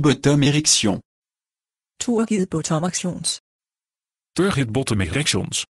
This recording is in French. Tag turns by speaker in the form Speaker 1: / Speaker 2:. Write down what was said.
Speaker 1: bottom erections.
Speaker 2: bottom actions.
Speaker 1: bottom erections.